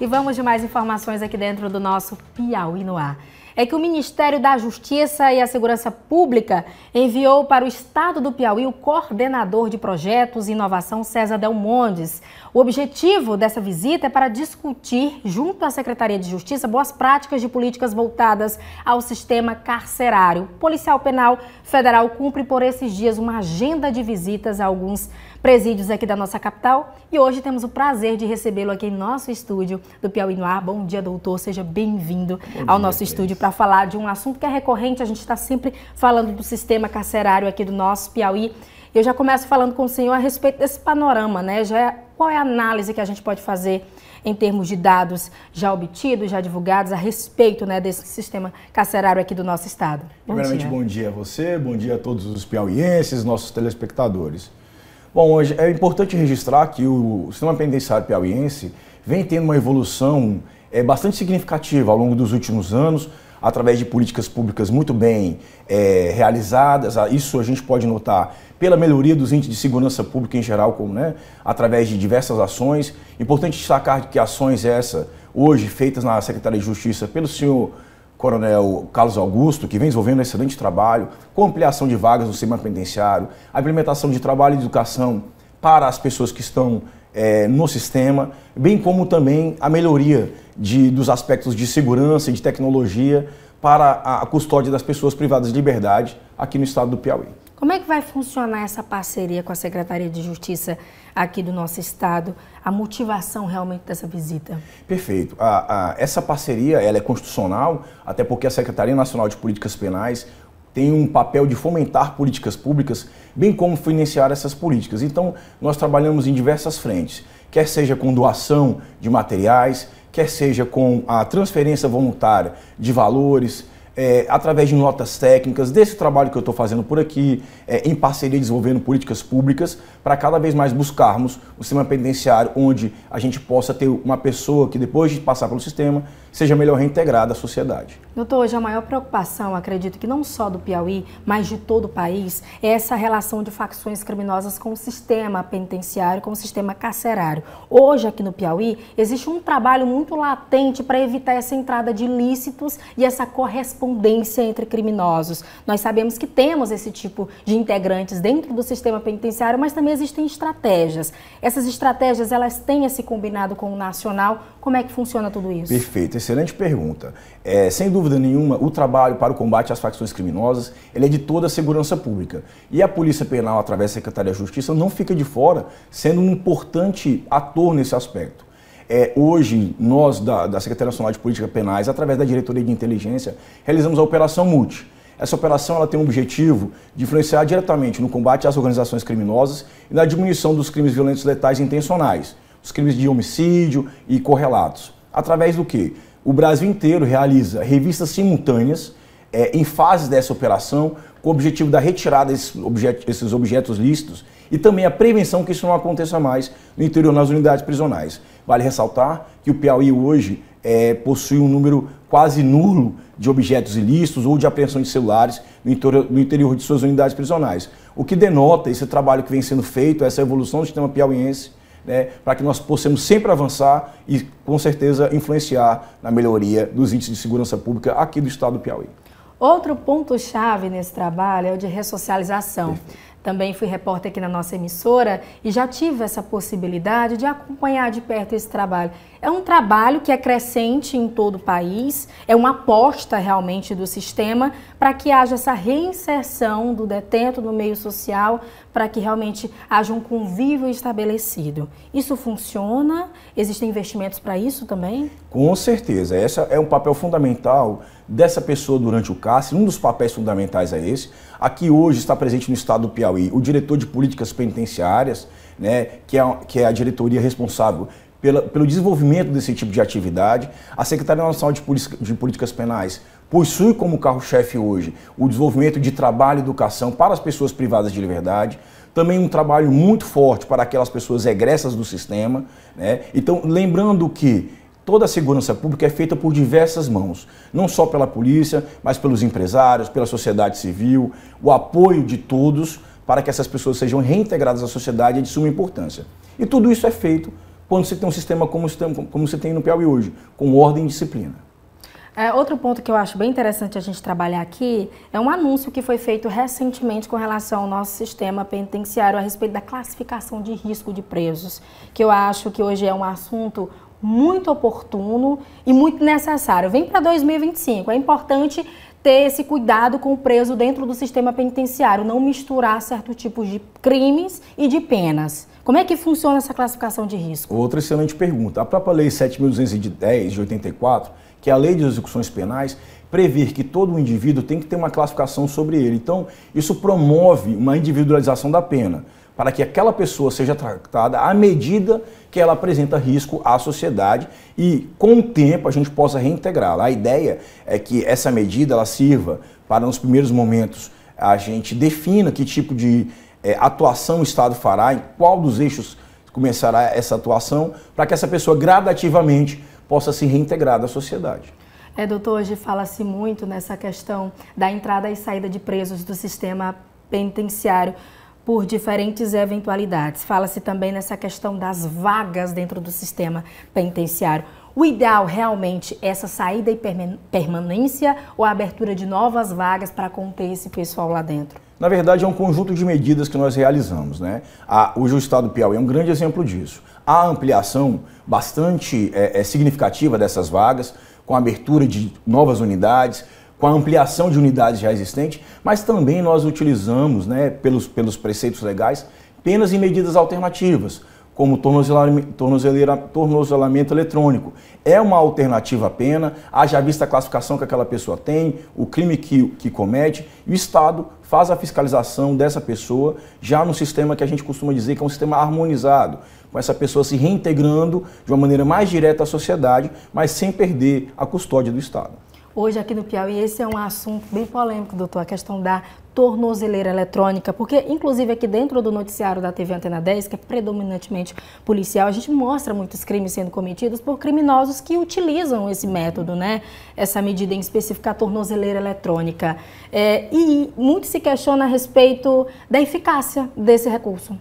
E vamos de mais informações aqui dentro do nosso Piauí no Ar é que o Ministério da Justiça e a Segurança Pública enviou para o estado do Piauí o coordenador de projetos e inovação César Del Mondes. O objetivo dessa visita é para discutir, junto à Secretaria de Justiça, boas práticas de políticas voltadas ao sistema carcerário. O policial Penal Federal cumpre por esses dias uma agenda de visitas a alguns presídios aqui da nossa capital e hoje temos o prazer de recebê-lo aqui em nosso estúdio do Piauí Noir. Bom dia, doutor, seja bem-vindo ao nosso estúdio para falar de um assunto que é recorrente. A gente está sempre falando do sistema carcerário aqui do nosso Piauí. Eu já começo falando com o senhor a respeito desse panorama, né? Já é, qual é a análise que a gente pode fazer em termos de dados já obtidos, já divulgados a respeito né, desse sistema carcerário aqui do nosso estado? Bom Primeiramente, dia. bom dia a você, bom dia a todos os piauienses, nossos telespectadores. Bom, hoje é importante registrar que o sistema penitenciário piauiense vem tendo uma evolução é, bastante significativa ao longo dos últimos anos, através de políticas públicas muito bem é, realizadas. Ah, isso a gente pode notar pela melhoria dos índices de segurança pública em geral, como, né, através de diversas ações. Importante destacar que ações essa hoje feitas na Secretaria de Justiça pelo senhor Coronel Carlos Augusto, que vem desenvolvendo um excelente trabalho, com ampliação de vagas no sistema penitenciário, a implementação de trabalho e educação para as pessoas que estão é, no sistema, bem como também a melhoria de, dos aspectos de segurança e de tecnologia para a custódia das pessoas privadas de liberdade aqui no estado do Piauí. Como é que vai funcionar essa parceria com a Secretaria de Justiça aqui do nosso estado? A motivação realmente dessa visita? Perfeito. A, a, essa parceria ela é constitucional, até porque a Secretaria Nacional de Políticas Penais tem um papel de fomentar políticas públicas, bem como financiar essas políticas. Então, nós trabalhamos em diversas frentes, quer seja com doação de materiais, quer seja com a transferência voluntária de valores, é, através de notas técnicas, desse trabalho que eu estou fazendo por aqui, é, em parceria desenvolvendo políticas públicas, para cada vez mais buscarmos um sistema penitenciário onde a gente possa ter uma pessoa que, depois de passar pelo sistema, seja melhor reintegrada à sociedade. Doutor, hoje a maior preocupação, acredito que não só do Piauí, mas de todo o país, é essa relação de facções criminosas com o sistema penitenciário, com o sistema carcerário. Hoje, aqui no Piauí, existe um trabalho muito latente para evitar essa entrada de ilícitos e essa correspondência correspondência entre criminosos. Nós sabemos que temos esse tipo de integrantes dentro do sistema penitenciário, mas também existem estratégias. Essas estratégias, elas têm esse combinado com o nacional. Como é que funciona tudo isso? Perfeito, excelente pergunta. É, sem dúvida nenhuma, o trabalho para o combate às facções criminosas, ele é de toda a segurança pública. E a Polícia Penal, através da Secretaria de Justiça, não fica de fora, sendo um importante ator nesse aspecto. É, hoje, nós da, da Secretaria Nacional de Política Penais, através da Diretoria de Inteligência, realizamos a Operação Multi. Essa operação ela tem o objetivo de influenciar diretamente no combate às organizações criminosas e na diminuição dos crimes violentos letais intencionais, os crimes de homicídio e correlatos. Através do que? O Brasil inteiro realiza revistas simultâneas é, em fases dessa operação, com o objetivo da retirada desses objetos, esses objetos lícitos e também a prevenção que isso não aconteça mais no interior nas unidades prisionais. Vale ressaltar que o Piauí hoje é, possui um número quase nulo de objetos ilícitos ou de apreensão de celulares no interior, no interior de suas unidades prisionais, o que denota esse trabalho que vem sendo feito, essa evolução do sistema piauiense né, para que nós possamos sempre avançar e, com certeza, influenciar na melhoria dos índices de segurança pública aqui do estado do Piauí. Outro ponto-chave nesse trabalho é o de ressocialização. Também fui repórter aqui na nossa emissora e já tive essa possibilidade de acompanhar de perto esse trabalho. É um trabalho que é crescente em todo o país, é uma aposta realmente do sistema para que haja essa reinserção do detento no meio social, para que realmente haja um convívio estabelecido. Isso funciona? Existem investimentos para isso também? Com certeza. Esse é um papel fundamental dessa pessoa durante o cárcere. Um dos papéis fundamentais é esse. Aqui hoje está presente no estado do Piauí o diretor de políticas penitenciárias, né, que, é, que é a diretoria responsável pela, pelo desenvolvimento desse tipo de atividade. A Secretaria Nacional de, de Políticas Penais possui como carro-chefe hoje o desenvolvimento de trabalho e educação para as pessoas privadas de liberdade. Também um trabalho muito forte para aquelas pessoas egressas do sistema. Né? Então, lembrando que toda a segurança pública é feita por diversas mãos, não só pela polícia, mas pelos empresários, pela sociedade civil, o apoio de todos para que essas pessoas sejam reintegradas à sociedade é de suma importância. E tudo isso é feito quando você tem um sistema como, como você tem no Piauí hoje, com ordem e disciplina. É, outro ponto que eu acho bem interessante a gente trabalhar aqui é um anúncio que foi feito recentemente com relação ao nosso sistema penitenciário a respeito da classificação de risco de presos, que eu acho que hoje é um assunto muito oportuno e muito necessário. Vem para 2025, é importante ter esse cuidado com o preso dentro do sistema penitenciário, não misturar certo tipos de crimes e de penas. Como é que funciona essa classificação de risco? Outra excelente pergunta. A própria Lei 7.210, de 84, que é a Lei de Execuções Penais, prevê que todo indivíduo tem que ter uma classificação sobre ele. Então, isso promove uma individualização da pena, para que aquela pessoa seja tratada à medida que ela apresenta risco à sociedade e, com o tempo, a gente possa reintegrá-la. A ideia é que essa medida ela sirva para, nos primeiros momentos, a gente defina que tipo de é, atuação o Estado fará, em qual dos eixos começará essa atuação, para que essa pessoa gradativamente possa se reintegrar da sociedade. É, doutor, hoje fala-se muito nessa questão da entrada e saída de presos do sistema penitenciário por diferentes eventualidades. Fala-se também nessa questão das vagas dentro do sistema penitenciário. O ideal realmente é essa saída e permanência ou a abertura de novas vagas para conter esse pessoal lá dentro? na verdade, é um conjunto de medidas que nós realizamos. Né? A, hoje o Estado do Piauí é um grande exemplo disso. Há ampliação bastante é, é, significativa dessas vagas, com a abertura de novas unidades, com a ampliação de unidades já existentes, mas também nós utilizamos, né, pelos, pelos preceitos legais, penas e medidas alternativas como tornozelamento, eletrônico. É uma alternativa à pena, haja vista a classificação que aquela pessoa tem, o crime que, que comete, e o Estado faz a fiscalização dessa pessoa já no sistema que a gente costuma dizer que é um sistema harmonizado, com essa pessoa se reintegrando de uma maneira mais direta à sociedade, mas sem perder a custódia do Estado hoje aqui no Piauí. Esse é um assunto bem polêmico, doutor, a questão da tornozeleira eletrônica, porque inclusive aqui dentro do noticiário da TV Antena 10, que é predominantemente policial, a gente mostra muitos crimes sendo cometidos por criminosos que utilizam esse método, né? Essa medida em específico, a tornozeleira eletrônica. É, e muito se questiona a respeito da eficácia desse recurso.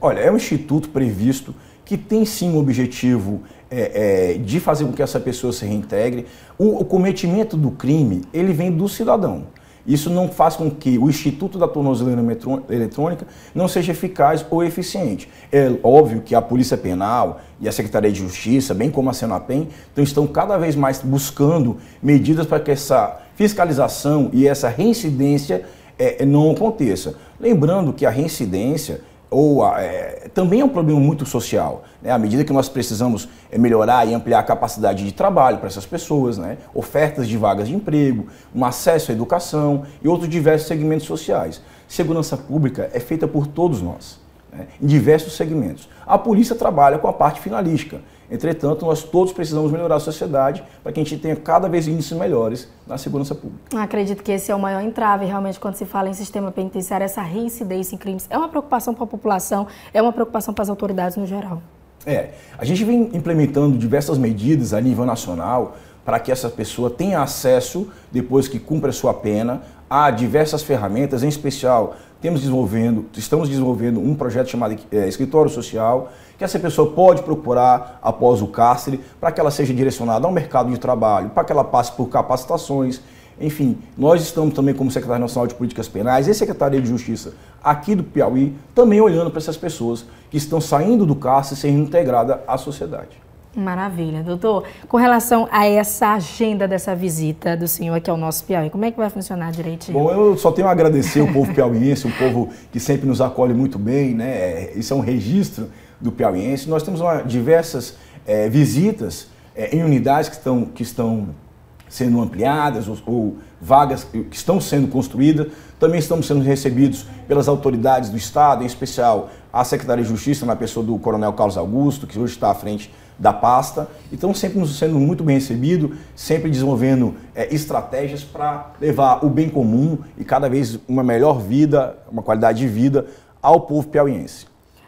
Olha, é um instituto previsto que tem sim um objetivo é, é, de fazer com que essa pessoa se reintegre. O, o, cometimento do crime, ele vem do cidadão. Isso não faz com que o Instituto da Tornozeleira Eletrônica não seja eficaz ou eficiente. É óbvio que a Polícia Penal e a Secretaria de Justiça, bem como a Senapem, então estão cada vez mais buscando medidas para que essa fiscalização e essa reincidência é, não aconteça. Lembrando que a reincidência ou é, também é um problema muito social. Né? À medida que nós precisamos é, melhorar e ampliar a capacidade de trabalho para essas pessoas, né? ofertas de vagas de emprego, um acesso à educação e outros diversos segmentos sociais. Segurança pública é feita por todos nós, né? em diversos segmentos. A polícia trabalha com a parte finalística, Entretanto, nós todos precisamos melhorar a sociedade para que a gente tenha cada vez índices melhores na segurança pública. Acredito que esse é o maior entrave, realmente, quando se fala em sistema penitenciário, essa reincidência em crimes. É uma preocupação para a população, é uma preocupação para as autoridades no geral. É. A gente vem implementando diversas medidas a nível nacional para que essa pessoa tenha acesso, depois que cumpre a sua pena, há diversas ferramentas, em especial temos desenvolvendo, estamos desenvolvendo um projeto chamado é, Escritório Social, que essa pessoa pode procurar após o cárcere para que ela seja direcionada ao mercado de trabalho, para que ela passe por capacitações. Enfim, nós estamos também como secretário Nacional de Políticas Penais e Secretaria de Justiça aqui do Piauí, também olhando para essas pessoas que estão saindo do cárcere e sendo integradas à sociedade. Maravilha, doutor. Com relação a essa agenda dessa visita do senhor aqui ao nosso Piauí, como é que vai funcionar direitinho? Bom, eu só tenho a agradecer o povo piauiense, um povo que sempre nos acolhe muito bem, né? É, isso é um registro do piauiense. Nós temos uma, diversas é, visitas é, em unidades que estão, que estão sendo ampliadas ou, ou vagas que estão sendo construídas. Também estamos sendo recebidos pelas autoridades do Estado, em especial a Secretaria de Justiça, na pessoa do Coronel Carlos Augusto, que hoje está à frente da pasta. Então, sempre sendo muito bem recebido, sempre desenvolvendo é, estratégias para levar o bem comum e cada vez uma melhor vida, uma qualidade de vida ao povo piauiense.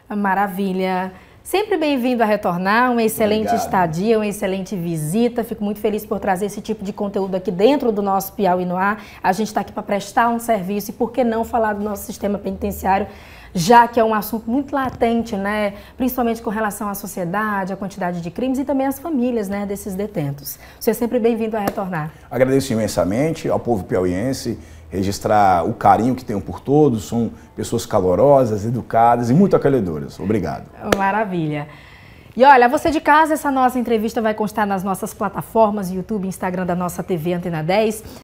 Maravilha! Sempre bem-vindo a retornar, uma excelente Obrigado. estadia, uma excelente visita. Fico muito feliz por trazer esse tipo de conteúdo aqui dentro do nosso Piauí no Ar. A gente está aqui para prestar um serviço e, por que não, falar do nosso sistema penitenciário já que é um assunto muito latente, né, principalmente com relação à sociedade, à quantidade de crimes e também às famílias né, desses detentos. Você é sempre bem-vindo a retornar. Agradeço imensamente ao povo piauiense registrar o carinho que tenho por todos, são pessoas calorosas, educadas e muito acolhedoras. Obrigado. Maravilha. E olha, você de casa, essa nossa entrevista vai constar nas nossas plataformas, YouTube, Instagram da nossa TV Antena 10.